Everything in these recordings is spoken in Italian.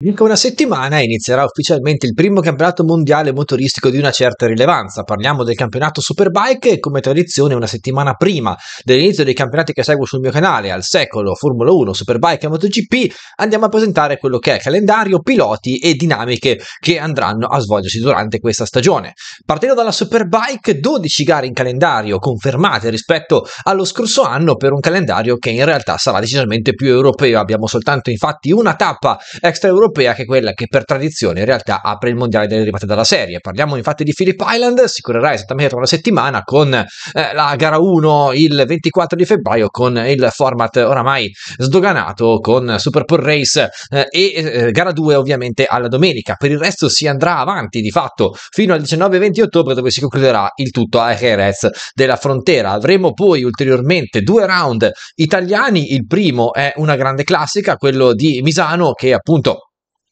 Circa una settimana inizierà ufficialmente il primo campionato mondiale motoristico di una certa rilevanza. Parliamo del campionato Superbike e come tradizione una settimana prima dell'inizio dei campionati che seguo sul mio canale al secolo Formula 1, Superbike e MotoGP andiamo a presentare quello che è calendario, piloti e dinamiche che andranno a svolgersi durante questa stagione. Partendo dalla Superbike, 12 gare in calendario confermate rispetto allo scorso anno per un calendario che in realtà sarà decisamente più europeo. Abbiamo soltanto infatti una tappa extraeuropea europea che è quella che per tradizione in realtà apre il mondiale delle arrivate dalla serie. Parliamo infatti di Philip Island, si correrà esattamente una settimana con eh, la gara 1 il 24 di febbraio con il format oramai sdoganato con Super Bowl Race eh, e eh, gara 2 ovviamente alla domenica. Per il resto si andrà avanti di fatto fino al 19-20 ottobre dove si concluderà il tutto a Jerez della frontiera. Avremo poi ulteriormente due round italiani, il primo è una grande classica, quello di Misano che appunto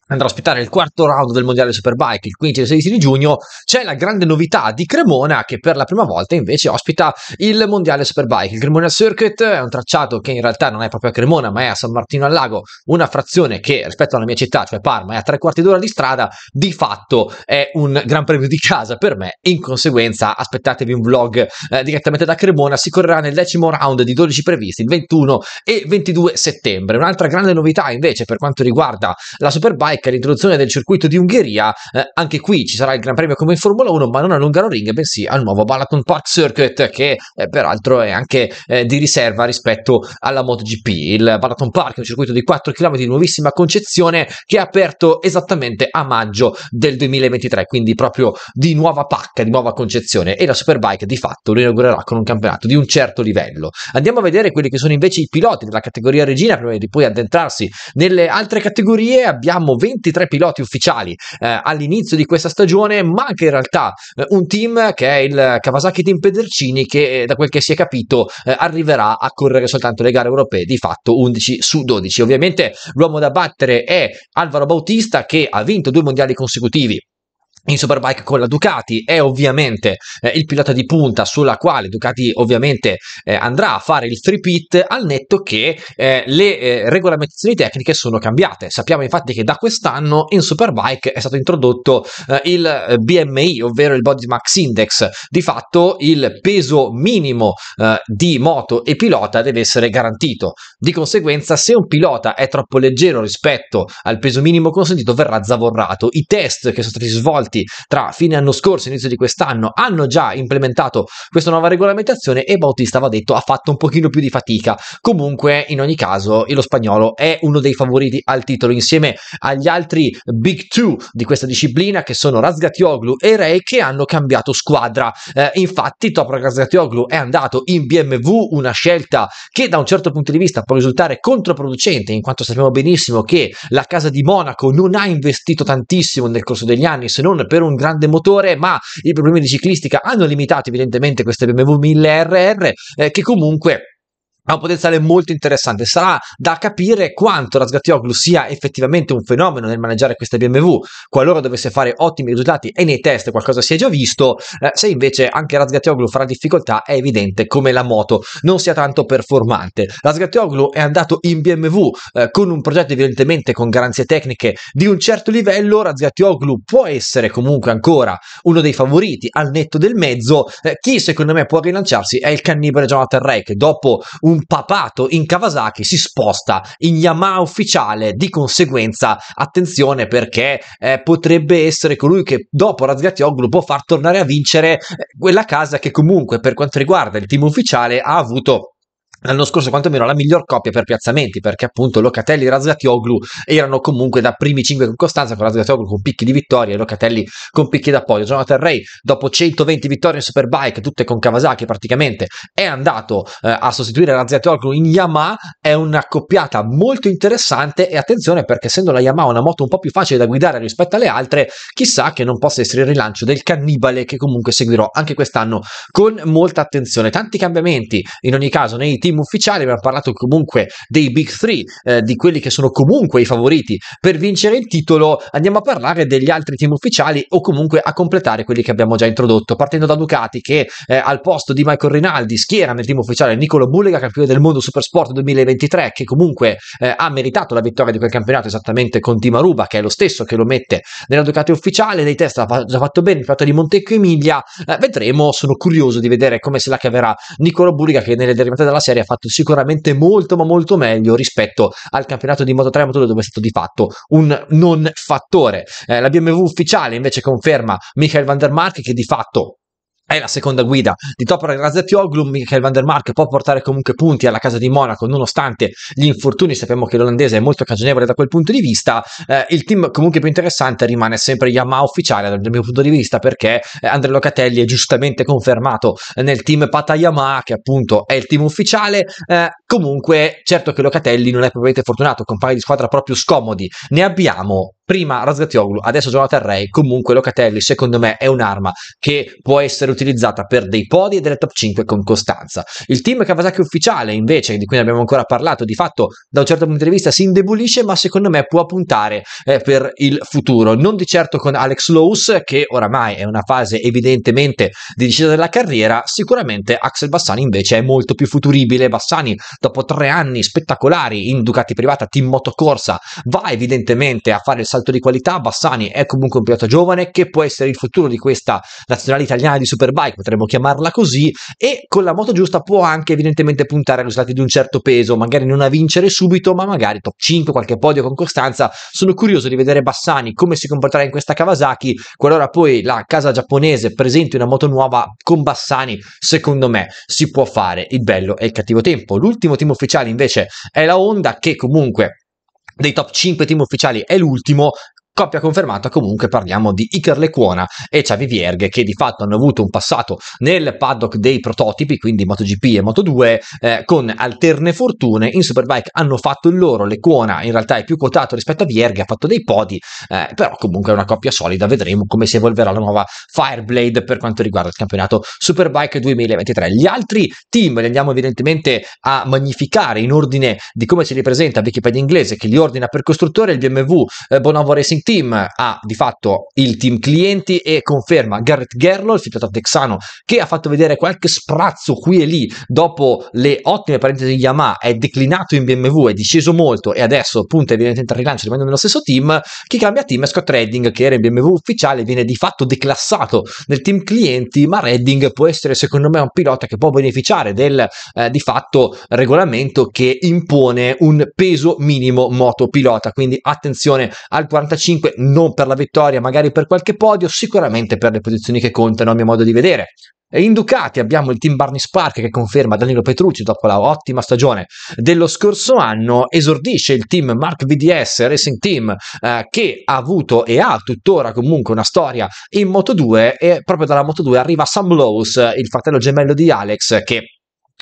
andrà a ospitare il quarto round del mondiale Superbike il 15 e 16 di giugno c'è la grande novità di Cremona che per la prima volta invece ospita il mondiale Superbike il Cremona Circuit è un tracciato che in realtà non è proprio a Cremona ma è a San Martino al Lago una frazione che rispetto alla mia città cioè Parma è a tre quarti d'ora di strada di fatto è un gran premio di casa per me in conseguenza aspettatevi un vlog eh, direttamente da Cremona si correrà nel decimo round di 12 previsti il 21 e 22 settembre un'altra grande novità invece per quanto riguarda la Superbike Leclerc l'introduzione del circuito di Ungheria, eh, anche qui ci sarà il Gran Premio come in Formula 1, ma non all'Ungaro bensì al nuovo Balaton Park Circuit, che eh, peraltro è anche eh, di riserva rispetto alla MotoGP. Il Balaton Park è un circuito di 4 km di nuovissima concezione che è aperto esattamente a maggio del 2023, quindi proprio di nuova pacca, di nuova concezione, e la Superbike di fatto lo inaugurerà con un campionato di un certo livello. Andiamo a vedere quelli che sono invece i piloti della categoria regina, prima di poi addentrarsi nelle altre categorie. Abbiamo 20 23 piloti ufficiali eh, all'inizio di questa stagione, ma anche in realtà eh, un team che è il Kawasaki Team Pedercini che eh, da quel che si è capito eh, arriverà a correre soltanto le gare europee, di fatto 11 su 12. Ovviamente l'uomo da battere è Alvaro Bautista che ha vinto due mondiali consecutivi in Superbike con la Ducati è ovviamente eh, il pilota di punta sulla quale Ducati ovviamente eh, andrà a fare il free pit al netto che eh, le eh, regolamentazioni tecniche sono cambiate. Sappiamo infatti che da quest'anno in Superbike è stato introdotto eh, il eh, BMI, ovvero il Body Max Index. Di fatto il peso minimo di moto e pilota deve essere garantito. Di conseguenza se un pilota è troppo leggero rispetto al peso minimo consentito verrà zavorrato. I test che sono stati svolti stati tra fine anno scorso e inizio di quest'anno hanno già implementato questa nuova regolamentazione e Bautista va detto ha fatto un pochino più di fatica comunque in ogni caso lo spagnolo è uno dei favoriti al titolo insieme agli altri big two di questa disciplina che sono Razgatioglu e Rey che hanno cambiato squadra eh, infatti Toprak Razgatioglu è andato in BMW una scelta che da un certo punto di vista può risultare controproducente in quanto sappiamo benissimo che la casa di Monaco non ha investito tantissimo nel corso degli anni se non per un grande motore, ma i problemi di ciclistica hanno limitato evidentemente queste BMW 1000 RR eh, che comunque ha un potenziale molto interessante. Sarà da capire quanto Rasgatioglu sia effettivamente un fenomeno nel maneggiare queste BMW, qualora dovesse fare ottimi risultati e nei test qualcosa si è già visto, eh, se invece anche Rasgatioglu farà difficoltà è evidente come la moto non sia tanto performante. Rasgatioglu è andato in BMW eh, con un progetto evidentemente con garanzie tecniche di un certo livello, Rasgatioglu può essere comunque ancora uno dei favoriti al netto del mezzo, eh, chi secondo me può rilanciarsi è il cannibale Jonathan Ray che dopo un impapato in Kawasaki si sposta in Yamaha ufficiale, di conseguenza attenzione perché eh, potrebbe essere colui che dopo Razgatioglu può far tornare a vincere eh, quella casa che comunque per quanto riguarda il team ufficiale ha avuto L'anno scorso quantomeno, la miglior coppia per piazzamenti, perché appunto Locatelli e Razgatioglu erano comunque da primi 5 con Costanza, con Razgatioglu con picchi di vittoria e Locatelli con picchi d'appoggio. Jonathan Ray, dopo 120 vittorie in Superbike, tutte con Kawasaki praticamente, è andato eh, a sostituire Razgatioglu in Yamaha, è una coppiata molto interessante e attenzione perché essendo la Yamaha una moto un po' più facile da guidare rispetto alle altre, chissà che non possa essere il rilancio del cannibale che comunque seguirò anche quest'anno con molta attenzione. Tanti cambiamenti in ogni caso nei team team ufficiali, abbiamo parlato comunque dei Big Three, eh, di quelli che sono comunque i favoriti per vincere il titolo, andiamo a parlare degli altri team ufficiali o comunque a completare quelli che abbiamo già introdotto, partendo da Ducati che eh, al posto di Michael Rinaldi schiera nel team ufficiale Nicolo Bullega, campione del mondo Supersport 2023, che comunque eh, ha meritato la vittoria di quel campionato esattamente con Dima Ruba, che è lo stesso che lo mette nella Ducati ufficiale, dei test ha già fatto bene, il fatto di Montecchio Emilia, eh, vedremo, sono curioso di vedere come se la caverà Nicolo Bullega che nelle derivate della serie serie ha fatto sicuramente molto ma molto meglio rispetto al campionato di Moto 3 e Moto 2 dove è stato di fatto un non fattore. Eh, la BMW ufficiale invece conferma Michael Van der Mark che di fatto è la seconda guida di Toprak Razzepioglu, Michael van der Mark può portare comunque punti alla casa di Monaco nonostante gli infortuni, sappiamo che l'olandese è molto cagionevole da quel punto di vista, eh, il team comunque più interessante rimane sempre Yamaha ufficiale dal mio punto di vista perché eh, Andrea Locatelli è giustamente confermato nel team Pata Yamaha che appunto è il team ufficiale, eh, comunque certo che Locatelli non è propriamente fortunato con paio di squadra proprio scomodi, ne abbiamo prima Razgatioglu, adesso Jonathan Ray, comunque Locatelli secondo me è un'arma che può essere utilizzata per dei podi e delle top 5 con costanza. Il team Kawasaki ufficiale, invece, di cui abbiamo ancora parlato, di fatto da un certo punto di vista si indebolisce, ma secondo me può puntare eh, per il futuro. Non di certo con Alex Lowe's, che oramai è una fase evidentemente di discesa della carriera, sicuramente Axel Bassani invece è molto più futuribile. Bassani, dopo tre anni spettacolari in Ducati privata Team Motocorsa, va evidentemente a fare il salto di qualità. Bassani è comunque un pilota giovane che può essere il futuro di questa nazionale italiana di Super superbike, potremmo chiamarla così, e con la moto giusta può anche evidentemente puntare a risultati di un certo peso, magari non a vincere subito, ma magari top 5, qualche podio con costanza. Sono curioso di vedere Bassani come si comporterà in questa Kawasaki, qualora poi la casa giapponese presenti una moto nuova con Bassani, secondo me si può fare il bello e il cattivo tempo. L'ultimo team ufficiale invece è la Honda che comunque dei top 5 team ufficiali è l'ultimo Coppia confermata comunque parliamo di Iker Lecuona e Xavi Vierghe che di fatto hanno avuto un passato nel paddock dei prototipi, quindi MotoGP e Moto2, eh, con alterne fortune. In Superbike hanno fatto il loro, Lecuona in realtà è più quotato rispetto a Vierghe, ha fatto dei podi, eh, però comunque è una coppia solida, vedremo come si evolverà la nuova Fireblade per quanto riguarda il campionato Superbike 2023. Gli altri team li andiamo evidentemente a magnificare in ordine di come se li presenta Wikipedia inglese che li ordina per costruttore il BMW eh, Bonovo Racing team ha di fatto il team clienti e conferma Garrett Gerlo, il fiutato texano, che ha fatto vedere qualche sprazzo qui e lì dopo le ottime parentesi di Yamaha, è declinato in BMW, è disceso molto e adesso punta evidentemente al rilancio rimanendo nello stesso team. Chi cambia team è Scott Redding, che era in BMW ufficiale, viene di fatto declassato nel team clienti, ma Redding può essere secondo me un pilota che può beneficiare del eh, di fatto regolamento che impone un peso minimo motopilota. Quindi attenzione al 45 5, non per la vittoria, magari per qualche podio, sicuramente per le posizioni che contano a mio modo di vedere. E in Ducati abbiamo il team Barney Spark che conferma Danilo Petrucci dopo la ottima stagione dello scorso anno, esordisce il team Mark VDS Racing Team eh, che ha avuto e ha tuttora comunque una storia in Moto2 e proprio dalla Moto2 arriva Sam Lowes, il fratello gemello di Alex che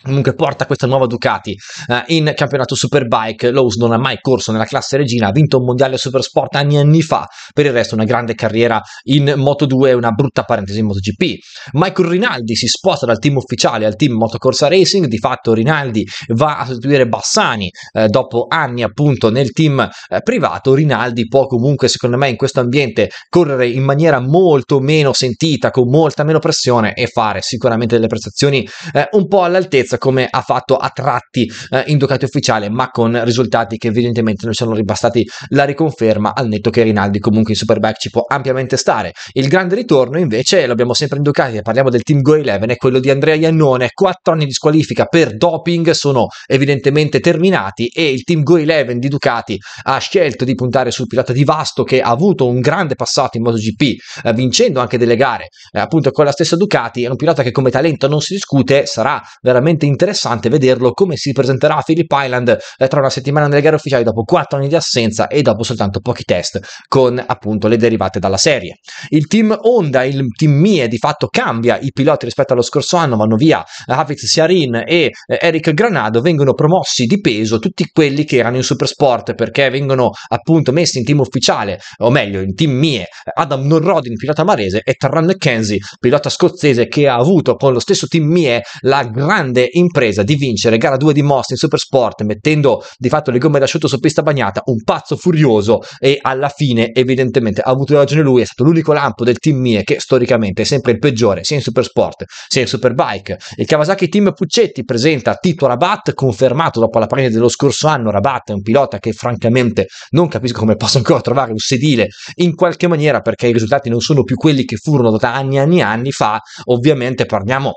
Comunque porta questa nuova Ducati eh, in campionato Superbike. Lowe's non ha mai corso nella classe regina, ha vinto un mondiale Supersport anni e anni fa. Per il resto, una grande carriera in Moto2 e una brutta parentesi in MotoGP. Michael Rinaldi si sposta dal team ufficiale al team Motocorsa Racing. Di fatto, Rinaldi va a sostituire Bassani eh, dopo anni appunto nel team eh, privato. Rinaldi può comunque, secondo me, in questo ambiente correre in maniera molto meno sentita, con molta meno pressione e fare sicuramente delle prestazioni eh, un po' all'altezza sicurezza come ha fatto a tratti eh, in Ducati ufficiale, ma con risultati che evidentemente non sono ribastati la riconferma al netto che Rinaldi comunque in Superbike ci può ampiamente stare. Il grande ritorno invece lo abbiamo sempre in Ducati, parliamo del team Go 11, è quello di Andrea Iannone, 4 anni di squalifica per doping sono evidentemente terminati e il team Go 11 di Ducati ha scelto di puntare sul pilota di Vasto che ha avuto un grande passato in MotoGP, eh, vincendo anche delle gare eh, appunto con la stessa Ducati, è un pilota che come talento non si discute, sarà veramente veramente interessante vederlo come si presenterà a Philip Island eh, tra una settimana nelle gare ufficiali dopo 4 anni di assenza e dopo soltanto pochi test con appunto le derivate dalla serie. Il team Honda, il team Mie di fatto cambia i piloti rispetto allo scorso anno, vanno via Hafiz Siarin e eh, Eric Granado, vengono promossi di peso tutti quelli che erano in Supersport perché vengono appunto messi in team ufficiale, o meglio in team Mie, Adam Norrodin, pilota marese, e Terran McKenzie, pilota scozzese che ha avuto con lo stesso team Mie la grande impresa di vincere gara 2 di Most in Supersport mettendo di fatto le gomme da d'asciutto su pista bagnata, un pazzo furioso e alla fine evidentemente ha avuto ragione lui, è stato l'unico lampo del team Mie che storicamente è sempre il peggiore sia in Supersport sia in Superbike. Il Kawasaki Team Puccetti presenta Tito Rabat confermato dopo la prima dello scorso anno, Rabat è un pilota che francamente non capisco come possa ancora trovare un sedile in qualche maniera perché i risultati non sono più quelli che furono da anni e anni anni fa, ovviamente parliamo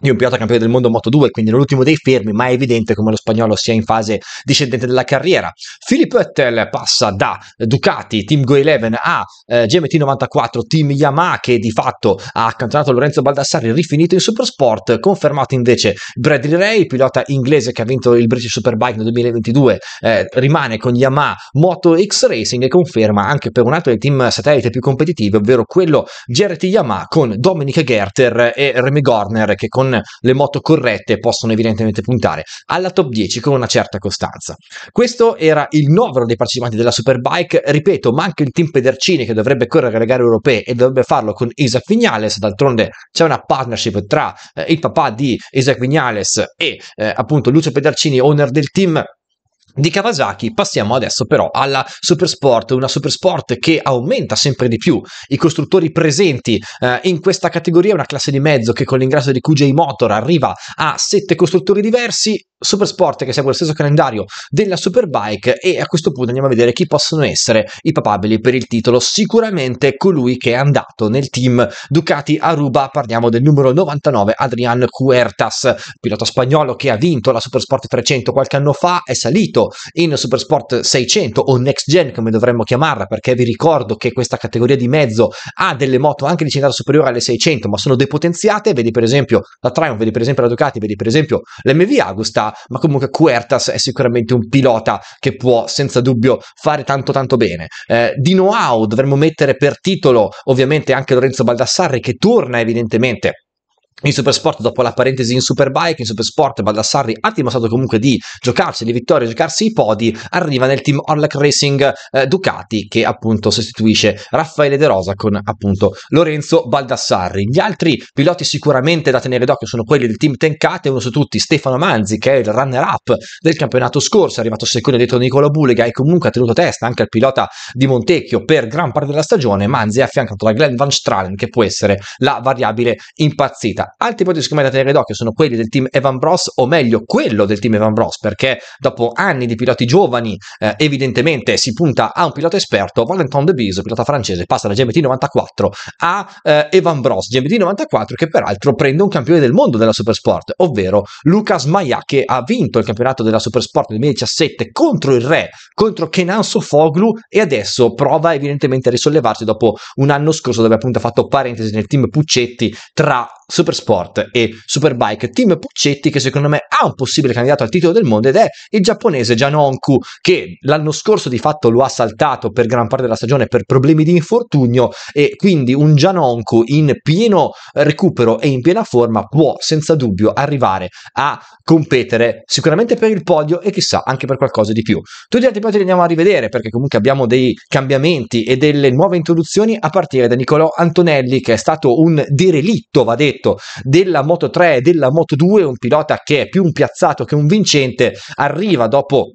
di un pilota campione del mondo Moto 2, quindi l'ultimo dei fermi, ma è evidente come lo spagnolo sia in fase discendente della carriera. Filippo Ettel passa da Ducati, Team Go 11 a eh, GMT 94, Team Yamaha che di fatto ha accantonato Lorenzo Baldassari rifinito in Supersport, confermato invece Bradley Ray, pilota inglese che ha vinto il British Superbike nel 2022, eh, rimane con Yamaha Moto X Racing e conferma anche per un altro dei team satellite più competitivi, ovvero quello GRT Yamaha con Dominic Gerter e Remy Gorner che con con le moto corrette possono evidentemente puntare alla top 10 con una certa costanza. Questo era il novero dei partecipanti della Superbike, ripeto, ma anche il team Pedercini che dovrebbe correre le gare europee e dovrebbe farlo con Isaac Vignales, d'altronde c'è una partnership tra eh, il papà di Isaac Vignales e eh, appunto Lucio Pedercini, owner del team di Kawasaki passiamo adesso però alla Supersport, una Supersport che aumenta sempre di più i costruttori presenti eh, in questa categoria, una classe di mezzo che con l'ingresso di QJ Motor arriva a sette costruttori diversi, Supersport che segue lo stesso calendario della Superbike e a questo punto andiamo a vedere chi possono essere i papabili per il titolo, sicuramente colui che è andato nel team Ducati Aruba, parliamo del numero 99 Adrian Huertas, pilota spagnolo che ha vinto la Supersport 300 qualche anno fa, è salito seguito in Supersport 600 o Next Gen come dovremmo chiamarla perché vi ricordo che questa categoria di mezzo ha delle moto anche di cilindrata superiore alle 600 ma sono depotenziate, vedi per esempio la Triumph, vedi per esempio la Ducati, vedi per esempio l'MV Agusta, ma comunque Quertas è sicuramente un pilota che può senza dubbio fare tanto tanto bene. Eh, di know-how dovremmo mettere per titolo ovviamente anche Lorenzo Baldassarri che torna evidentemente in Supersport, dopo la parentesi in Superbike, in Supersport Baldassarri ha dimostrato comunque di giocarsi le vittorie, giocarsi i podi, arriva nel team Orlac Racing eh, Ducati che appunto sostituisce Raffaele De Rosa con appunto Lorenzo Baldassarri. Gli altri piloti sicuramente da tenere d'occhio sono quelli del team Tencate, uno su tutti Stefano Manzi che è il runner-up del campionato scorso, è arrivato secondo dietro Nicola Bulega e comunque ha tenuto testa anche al pilota di Montecchio per gran parte della stagione, Manzi è affiancato da Glenn Van Stralen che può essere la variabile impazzita altri giocatori secondo me da tenere d'occhio sono quelli del team Evan Bros, o meglio, quello del team Evan Bros, perché dopo anni di piloti giovani, eh, evidentemente si punta a un pilota esperto. Valentin De Biso, pilota francese, passa da GMT 94 a eh, Evan Bros, GMT 94, che peraltro prende un campione del mondo della Supersport, ovvero Lucas Maia, che ha vinto il campionato della Supersport nel 2017 contro il Re, contro Kenan Sofoglu, e adesso prova evidentemente a risollevarsi dopo un anno scorso dove appunto ha fatto parentesi nel team Puccetti tra Supersport Supersport e Superbike Team Puccetti che secondo me ha un possibile candidato al titolo del mondo ed è il giapponese Gianonku che l'anno scorso di fatto lo ha saltato per gran parte della stagione per problemi di infortunio e quindi un Gianonku in pieno recupero e in piena forma può senza dubbio arrivare a competere sicuramente per il podio e chissà anche per qualcosa di più. Tutti gli altri poi li andiamo a rivedere perché comunque abbiamo dei cambiamenti e delle nuove introduzioni a partire da Nicolò Antonelli che è stato un derelitto va detto della Moto 3 e della Moto 2, un pilota che è più un piazzato che un vincente, arriva dopo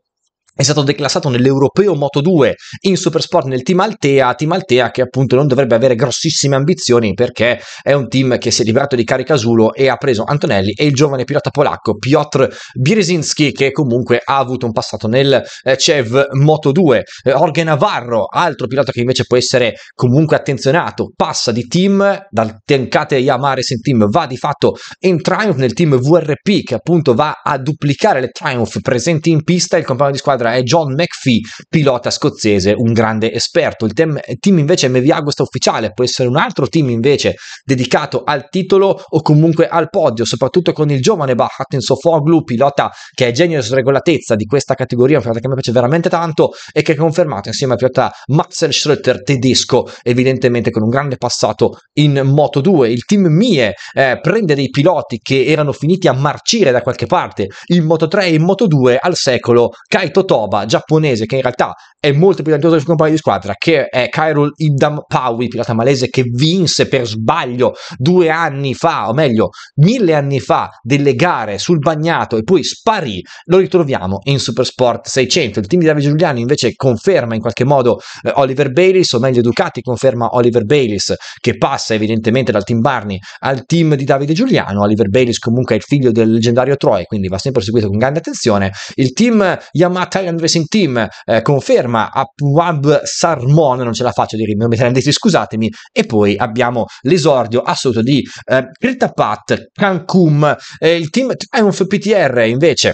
è stato declassato nell'Europeo Moto 2 in Supersport nel team Altea, team Altea che appunto non dovrebbe avere grossissime ambizioni perché è un team che si è liberato di Caricasulo e ha preso Antonelli e il giovane pilota polacco Piotr Biresinski che comunque ha avuto un passato nel eh, CEV Moto 2. Eh, Orge Navarro, altro pilota che invece può essere comunque attenzionato, passa di team dal Tenkate Yamares in team, va di fatto in Triumph nel team VRP che appunto va a duplicare le Triumph presenti in pista, il compagno di squadra squadra è John McPhee, pilota scozzese, un grande esperto. Il tem- team invece MV Agusta ufficiale può essere un altro team invece dedicato al titolo o comunque al podio, soprattutto con il giovane Bahatin Sofoglu, pilota che è genio di sregolatezza di questa categoria, un pilota che mi piace veramente tanto e che è confermato insieme al pilota Matzel Schröter tedesco, evidentemente con un grande passato in Moto 2. Il team Mie eh, prende dei piloti che erano finiti a marcire da qualche parte in Moto 3 e in Moto 2 al secolo Kaito Toba, giapponese, che in realtà è molto più talentuoso del suo compagno di squadra, che è Khairul Idam Paui, pilota malese che vinse per sbaglio due anni fa, o meglio, mille anni fa, delle gare sul bagnato e poi sparì, lo ritroviamo in Supersport 600. Il team di Davide Giuliani invece conferma in qualche modo eh, Oliver Bayliss, o meglio Ducati conferma Oliver Bayliss, che passa evidentemente dal team Barney al team di Davide Giuliano. Oliver Bayliss comunque è il figlio del leggendario Troy, quindi va sempre seguito con grande attenzione. Il team Yamaha Thailand Racing Team eh, conferma a Wab Sarmon, non ce la faccio di rimanere thailandese, scusatemi, e poi abbiamo l'esordio assoluto di eh, Pat Cancun, eh, il team Triumph PTR invece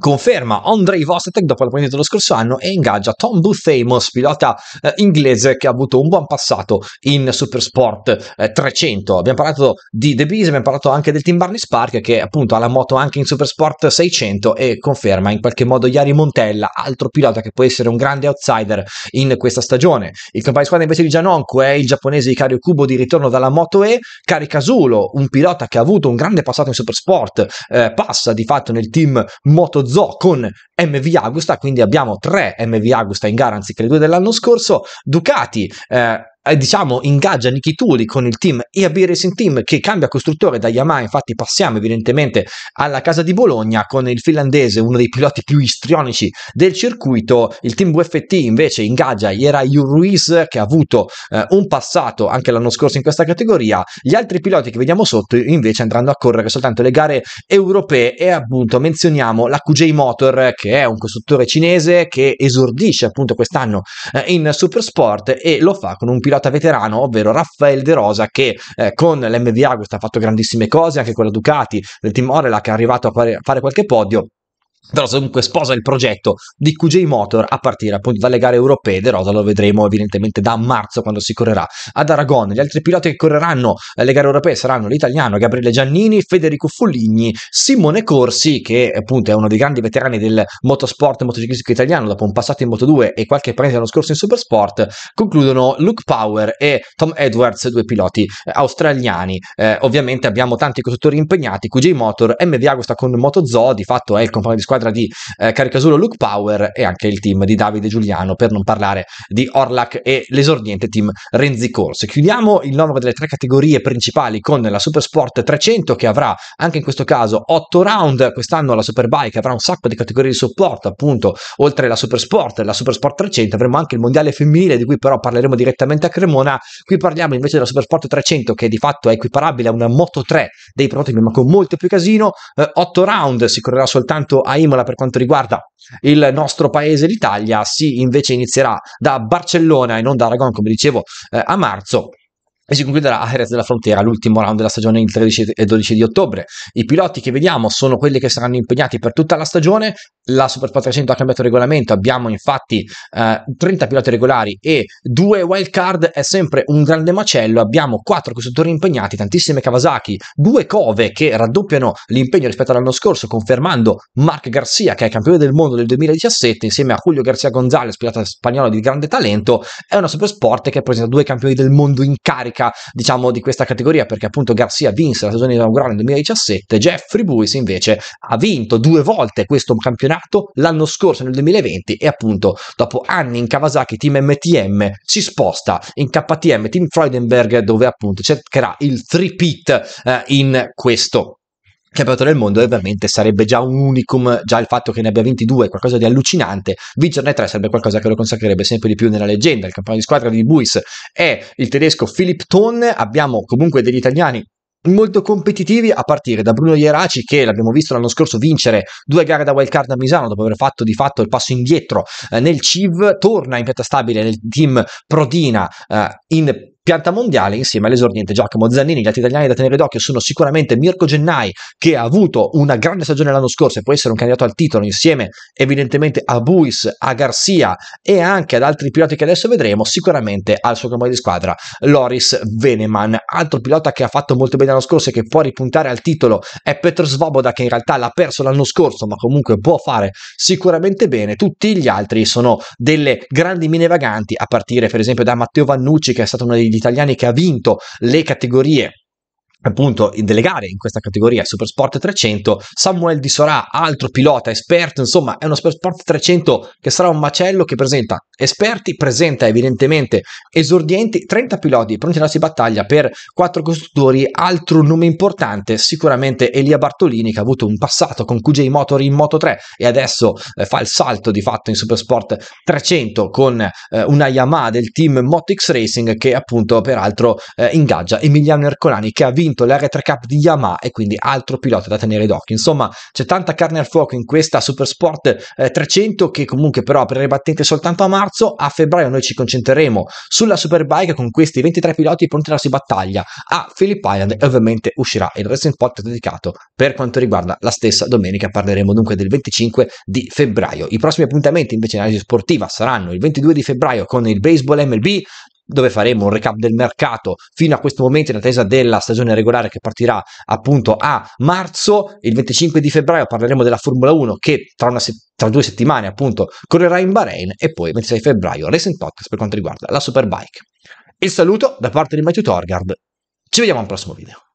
Conferma Andrei Vostetek dopo la dello scorso anno e ingaggia Tom Boothamos, pilota eh, inglese che ha avuto un buon passato in Supersport eh, 300. Abbiamo parlato di The Beast, abbiamo parlato anche del Team Barney Spark che appunto ha la moto anche in Supersport 600 e conferma in qualche modo Iari Montella, altro pilota che può essere un grande outsider in questa stagione. Il compagno di squadra invece di Gianonco è il giapponese Ikario Kubo di ritorno dalla Moto E, Caricasulo, un pilota che ha avuto un grande passato in Supersport, eh, passa di fatto nel team Moto Zoo con MV Agusta, quindi abbiamo tre MV Agusta in gara anziché le due dell'anno scorso. Ducati eh, eh, diciamo, ingaggia Niki Tuli con il team IAB Racing Team che cambia costruttore da Yamaha, infatti passiamo evidentemente alla casa di Bologna con il finlandese, uno dei piloti più istrionici del circuito, il team WFT invece ingaggia Iera Ruiz che ha avuto eh, un passato anche l'anno scorso in questa categoria, gli altri piloti che vediamo sotto invece andranno a correre soltanto le gare europee e appunto menzioniamo la QJ Motor che è un costruttore cinese che esordisce appunto quest'anno eh, in Supersport e lo fa con un pilota pilota veterano, ovvero Raffaele De Rosa, che eh, con l'MVA ha fatto grandissime cose, anche con la Ducati, del team Orela che è arrivato a fare qualche podio De Rosa dunque sposa il progetto di QJ Motor a partire appunto dalle gare europee. De Rosa lo vedremo evidentemente da marzo quando si correrà ad Aragon. Gli altri piloti che correranno eh, le gare europee saranno l'italiano Gabriele Giannini, Federico Folligni, Simone Corsi che appunto è uno dei grandi veterani del motorsport e motociclistico italiano dopo un passato in Moto2 e qualche presenza l'anno scorso in Supersport. Concludono Luke Power e Tom Edwards, due piloti eh, australiani. Eh, ovviamente abbiamo tanti costruttori impegnati, QJ Motor, MVA sta con Moto Zoo, di fatto è il compagno di squadra di eh, Caricasuro Luke Power e anche il team di Davide Giuliano, per non parlare di Orlac e l'esordiente team Renzi Corse. Chiudiamo il nome delle tre categorie principali con la Supersport 300 che avrà anche in questo caso 8 round, quest'anno la Superbike avrà un sacco di categorie di supporto, appunto, oltre alla Supersport, la Supersport 300 avremo anche il mondiale femminile di cui però parleremo direttamente a Cremona. Qui parliamo invece della Supersport 300 che di fatto è equiparabile a una Moto 3 dei prototipi ma con molto più casino, eh, round si correrà soltanto a Imola per quanto riguarda il nostro paese l'Italia, si invece inizierà da Barcellona e non da Aragon, come dicevo, eh, a marzo e si concluderà a Jerez della Frontera, l'ultimo round della stagione il 13 e 12 di ottobre. I piloti che vediamo sono quelli che saranno impegnati per tutta la stagione. La Supersport 300 ha cambiato regolamento, abbiamo infatti eh, 30 piloti regolari e due wild card, è sempre un grande macello, abbiamo 4 costruttori impegnati, tantissime Kawasaki, due Cove che raddoppiano l'impegno rispetto all'anno scorso, confermando Marc Garcia che è campione del mondo del 2017 insieme a Julio Garcia Gonzalez, pilota spagnolo di grande talento, è una super sport che presenta due campioni del mondo in carica attacca, diciamo, di questa categoria, perché appunto Garcia vinse la stagione inaugurale nel 2017, Jeffrey Buis invece ha vinto due volte questo campionato l'anno scorso nel 2020 e appunto dopo anni in Kawasaki Team MTM si sposta in KTM Team Freudenberg dove appunto cercherà il 3 pit eh, in questo campionato del mondo e veramente sarebbe già un unicum, già il fatto che ne abbia 22 è qualcosa di allucinante, vincerne 3 sarebbe qualcosa che lo consacrerebbe sempre di più nella leggenda, il campione di squadra di Buis è il tedesco Philipp Ton abbiamo comunque degli italiani molto competitivi a partire da Bruno Ieraci che l'abbiamo visto l'anno scorso vincere due gare da wildcard a Misano dopo aver fatto di fatto il passo indietro eh, nel CIV torna in pianta stabile nel team Prodina eh, in pianta mondiale insieme all'esordiente Giacomo Zannini. Gli altri italiani da tenere d'occhio sono sicuramente Mirko Gennai che ha avuto una grande stagione l'anno scorso e può essere un candidato al titolo insieme evidentemente a Buis, a Garcia e anche ad altri piloti che adesso vedremo, sicuramente al suo compagno di squadra Loris Veneman. Altro pilota che ha fatto molto bene l'anno scorso e che può ripuntare al titolo è Petr Svoboda che in realtà l'ha perso l'anno scorso ma comunque può fare sicuramente bene. Tutti gli altri sono delle grandi mine vaganti a partire per esempio da Matteo Vannucci che è stato uno dei degli italiani che ha vinto le categorie appunto delle gare in questa categoria Supersport 300 Samuel Di Sorà altro pilota esperto insomma è uno Supersport 300 che sarà un macello che presenta esperti presenta evidentemente esordienti 30 piloti pronti a darsi battaglia per quattro costruttori altro nome importante sicuramente Elia Bartolini che ha avuto un passato con QJ Motor in Moto 3 e adesso eh, fa il salto di fatto in Supersport 300 con eh, una Yamaha del team Moto X Racing che appunto peraltro eh, ingaggia Emiliano Ercolani che ha vinto vinto l'R3 Cup di Yamaha e quindi altro pilota da tenere d'occhio. Insomma, c'è tanta carne al fuoco in questa Supersport eh, 300 che comunque però aprirà i battenti soltanto a marzo. A febbraio noi ci concentreremo sulla Superbike con questi 23 piloti pronti a darsi battaglia a Philip Island e ovviamente uscirà il Racing Podcast dedicato per quanto riguarda la stessa domenica. Parleremo dunque del 25 di febbraio. I prossimi appuntamenti invece in analisi sportiva saranno il 22 di febbraio con il baseball MLB, dove faremo un recap del mercato fino a questo momento in attesa della stagione regolare che partirà appunto a marzo. Il 25 di febbraio parleremo della Formula 1 che tra, se- tra due settimane appunto correrà in Bahrain e poi il 26 febbraio Racing Podcast per quanto riguarda la Superbike. Il saluto da parte di Matthew Torgard. Ci vediamo al prossimo video.